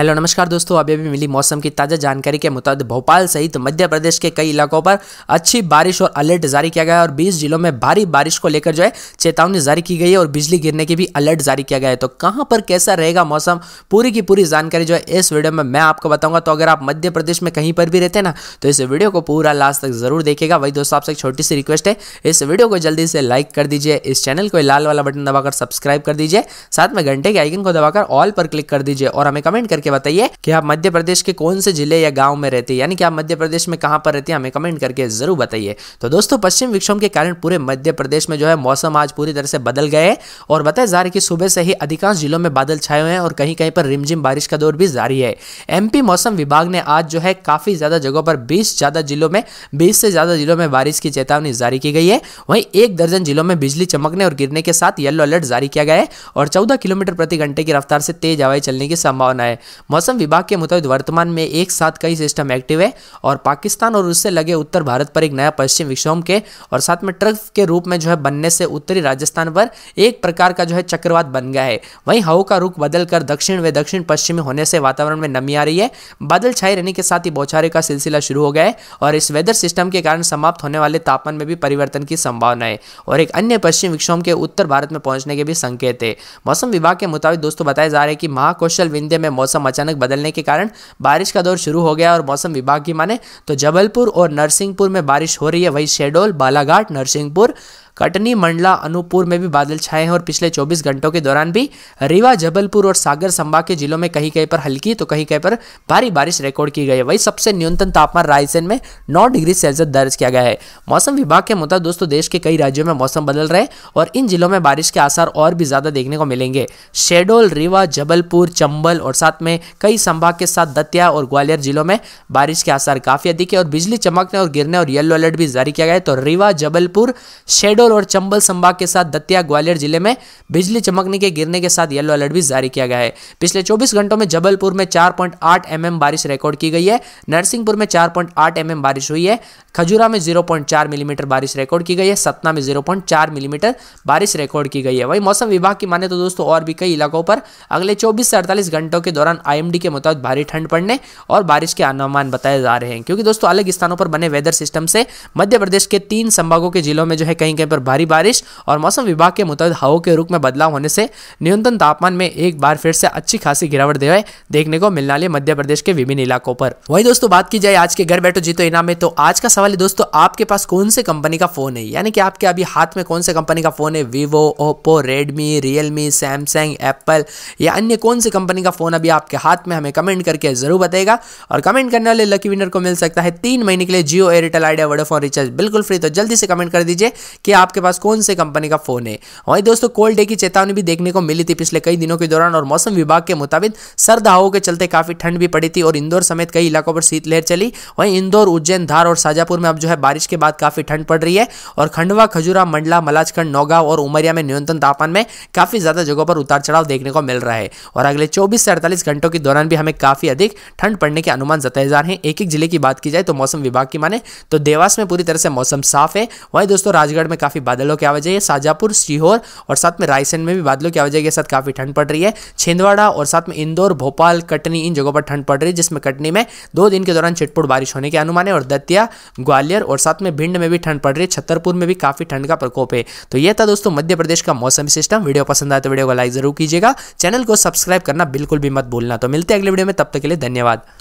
hello नमस्कार दोस्तों अभी अभी मिली मौसम की ताज़ा जानकारी के मुताबिक भोपाल सहित मध्य प्रदेश के कई इलाकों पर अच्छी बारिश और अलर्ट जारी किया गया है और 20 जिलों में भारी बारिश को लेकर जो है चेतावनी जारी की गई है और बिजली गिरने की भी अलर्ट जारी किया गया है तो कहाँ पर कैसा रहेगा मौसम पूरी की पूरी जानकारी जो है इस वीडियो में मैं आपको बताऊंगा तो अगर आप मध्य प्रदेश में कहीं पर भी रहते हैं ना तो इस वीडियो को पूरा लास्ट तक जरूर देखेगा वही दोस्तों आपसे एक छोटी सी रिक्वेस्ट है इस वीडियो को जल्दी से लाइक कर दीजिए इस चैनल को लाल वाला बटन दबाकर सब्सक्राइब कर दीजिए साथ में घंटे के आइकन को दबाकर ऑल पर क्लिक कर दीजिए और हमें कमेंट करके करके बताइए कि आप मध्य प्रदेश के कौन से जिले या गांव में रहते हैं यानी कि आप मध्य प्रदेश में कहां पर रहते हैं हमें कमेंट करके जरूर बताइए तो दोस्तों पश्चिम विक्षोभ के कारण पूरे मध्य प्रदेश में जो है मौसम आज पूरी तरह से बदल गए और बताया जा रहा है कि सुबह से ही अधिकांश जिलों में बादल छाए हुए हैं और कहीं कहीं पर रिमझिम बारिश का दौर भी जारी है एमपी मौसम विभाग ने आज जो है काफी ज्यादा जगहों पर बीस ज्यादा जिलों में बीस से ज्यादा जिलों में बारिश की चेतावनी जारी की गई है वहीं एक दर्जन जिलों में बिजली चमकने और गिरने के साथ येलो अलर्ट जारी किया गया है और चौदह किलोमीटर प्रति घंटे की रफ्तार से तेज हवाएं चलने की संभावना है मौसम विभाग के मुताबिक वर्तमान में एक साथ कई सिस्टम एक्टिव है और पाकिस्तान और उससे लगे उत्तर भारत पर एक नया पश्चिम विक्षोभ के और साथ में ट्रफ के रूप में जो है बनने से उत्तरी राजस्थान पर एक प्रकार का जो है चक्रवात बन गया है वहीं हवा का रुख बदल दक्षिण व दक्षिण पश्चिमी होने से वातावरण में नमी आ रही है बादल छाए रहने के साथ ही बौछारे का सिलसिला शुरू हो गया है और इस वेदर सिस्टम के कारण समाप्त होने वाले तापमान में भी परिवर्तन की संभावना है और एक अन्य पश्चिम विक्षोभ के उत्तर भारत में पहुंचने के भी संकेत है मौसम विभाग के मुताबिक दोस्तों बताया जा रहा है कि महाकौशल विंध्य में मौसम अचानक बदलने के कारण बारिश का दौर शुरू हो गया और मौसम विभाग की माने तो जबलपुर और नरसिंहपुर में बारिश हो रही है वही शेडोल बालाघाट नरसिंहपुर कटनी मंडला अनूपपुर में भी बादल छाए हैं और पिछले 24 घंटों के दौरान भी रीवा जबलपुर और सागर संभाग के जिलों में कहीं कहीं पर हल्की तो कहीं कहीं पर भारी बारिश रिकॉर्ड की गई है वही सबसे न्यूनतम तापमान रायसेन में नौ डिग्री सेल्सियस दर्ज किया गया है मौसम विभाग के मुताबिक दोस्तों देश के कई राज्यों में मौसम बदल रहे और इन जिलों में बारिश के आसार और भी ज़्यादा देखने को मिलेंगे शेडोल रीवा जबलपुर चंबल और साथ में कई संभाग के साथ दतिया और ग्वालियर जिलों में बारिश के आसार काफ़ी अधिक है और बिजली चमकने और गिरने और येलो अलर्ट भी जारी किया गया है तो रीवा जबलपुर शेडोल सीकर और चंबल संभाग के साथ दतिया ग्वालियर जिले में बिजली चमकने के गिरने के साथ येलो अलर्ट भी जारी किया गया है पिछले 24 घंटों में जबलपुर में 4.8 mm बारिश रिकॉर्ड की गई है नरसिंहपुर में 4.8 mm बारिश हुई है खजुरा में 0.4 मिलीमीटर बारिश रिकॉर्ड की गई है सतना में 0.4 मिलीमीटर बारिश रिकॉर्ड की गई है वही मौसम विभाग की माने तो दोस्तों और भी कई इलाकों पर अगले चौबीस से अड़तालीस घंटों के दौरान आईएमडी के मुताबिक भारी ठंड पड़ने और बारिश के अनुमान बताए जा रहे हैं क्योंकि दोस्तों अलग स्थानों पर बने वेदर सिस्टम से मध्य प्रदेश के तीन संभागों के जिलों में जो है कहीं कहीं पर भारी बारिश और मौसम विभाग के मुताबिक हवाओं के रूप में बदलाव होने से न्यूनतम तापमान में एक बार फिर से अच्छी खासी गिरावट दे देखने को मिलने वाली मध्य प्रदेश के विभिन्न इलाकों पर वही दोस्तों बात की जाए आज के घर बैठो जीतो इनाम में तो आज का सवाल है दोस्तों आपके पास कौन से कंपनी का फोन है यानी कि आपके अभी हाथ में कौन से कंपनी का फोन है Vivo Oppo Redmi Realme Samsung Apple या अन्य कौन सी कंपनी का फोन अभी आपके हाथ में हमें कमेंट करके जरूर बताएगा और कमेंट करने वाले लकी विनर को मिल सकता है तीन महीने के लिए Jio Airtel Idea Vodafone recharge बिल्कुल फ्री तो जल्दी से कमेंट कर दीजिए कि आपके पास कौन से कंपनी का फोन है वहीं दोस्तों कोल्ड डे की चेतावनी भी देखने को मिली थी पिछले कई दिनों के दौरान और मौसम विभाग के मुताबिक सर्द हवाओं के चलते काफी ठंड भी पड़ी थी और इंदौर समेत कई इलाकों पर शीतलहर चली वहीं इंदौर उज्जैन धार और शाजापुर में अब जो है बारिश के बाद काफी ठंड पड़ रही है और खंडवा खजुरा मंडला मलाजखंड नौगांव और उमरिया में न्यूनतम तापमान में काफी ज्यादा जगहों पर उतार चढ़ाव देखने को मिल रहा है और अगले चौबीस से अड़तालीस घंटों के दौरान भी हमें काफी अधिक ठंड पड़ने के अनुमान जताए जा रहे हैं एक एक जिले की बात की जाए तो मौसम विभाग की माने तो देवास में पूरी तरह से मौसम साफ है वहीं दोस्तों राजगढ़ में काफ़ी बादलों की आवाजाही है शाजापुर सीहोर और साथ में रायसेन में भी बादलों की आवाजाही के साथ काफ़ी ठंड पड़ रही है छिंदवाड़ा और साथ में इंदौर भोपाल कटनी इन जगहों पर ठंड पड़ रही है जिसमें कटनी में दो दिन के दौरान छिटपुट बारिश होने के अनुमान है और दतिया ग्वालियर और साथ में भिंड में भी ठंड पड़ रही है छतरपुर में भी काफ़ी ठंड का प्रकोप है तो यह था दोस्तों मध्य प्रदेश का मौसम सिस्टम वीडियो पसंद आए तो वीडियो को लाइक जरूर कीजिएगा चैनल को सब्सक्राइब करना बिल्कुल भी मत भूलना तो मिलते अगले वीडियो में तब तक के लिए धन्यवाद